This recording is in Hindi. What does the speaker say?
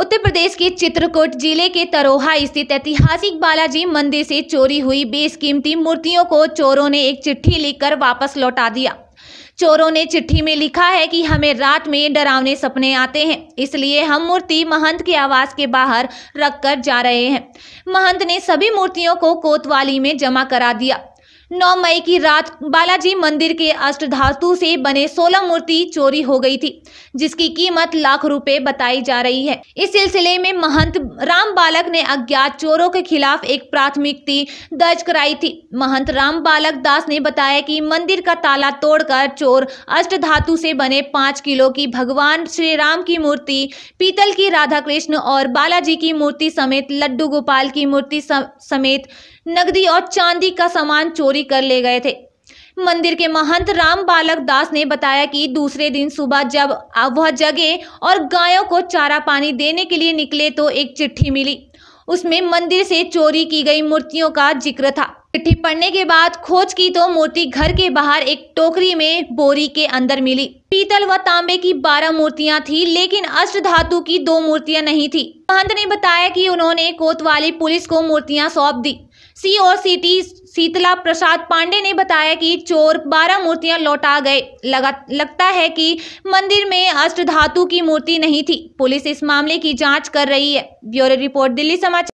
उत्तर प्रदेश के चित्रकूट जिले के तरोहा स्थित ऐतिहासिक बालाजी मंदिर से चोरी हुई बेसकीमती मूर्तियों को चोरों ने एक चिट्ठी लिखकर वापस लौटा दिया चोरों ने चिट्ठी में लिखा है कि हमें रात में डरावने सपने आते हैं इसलिए हम मूर्ति महंत के आवास के बाहर रख कर जा रहे हैं महंत ने सभी मूर्तियों को कोतवाली में जमा करा दिया 9 मई की रात बालाजी मंदिर के अष्ट धातु से बने 16 मूर्ति चोरी हो गई थी जिसकी कीमत लाख रुपए बताई जा रही है इस सिलसिले में महंत राम बालक ने अज्ञात चोरों के खिलाफ एक प्राथमिकी दर्ज कराई थी महंत राम बालक दास ने बताया कि मंदिर का ताला तोड़कर चोर अष्ट धातु से बने पाँच किलो की भगवान श्री राम की मूर्ति पीतल की राधा कृष्ण और बालाजी की मूर्ति समेत लड्डू गोपाल की मूर्ति समेत नगदी और चांदी का सामान चोरी चोरी कर ले गए थे मंदिर के महंत राम बालक दास ने बताया कि दूसरे दिन सुबह जब वह जगे और गायों को चारा पानी देने के लिए निकले तो एक चिट्ठी मिली उसमें मंदिर से चोरी की गई मूर्तियों का जिक्र था चिट्ठी पढ़ने के बाद खोज की तो मूर्ति घर के बाहर एक टोकरी में बोरी के अंदर मिली पीतल व तांबे की बारह मूर्तियां थी लेकिन अष्ट धातु की दो मूर्तियां नहीं थी महंत ने बताया कि उन्होंने कोतवाली पुलिस को मूर्तियां सौंप दी सी और सीटी शीतला प्रसाद पांडे ने बताया कि चोर बारह मूर्तियां लौटा गए लगा लगता है कि मंदिर में अष्ट धातु की मूर्ति नहीं थी पुलिस इस मामले की जाँच कर रही है ब्यूरो रिपोर्ट दिल्ली समाचार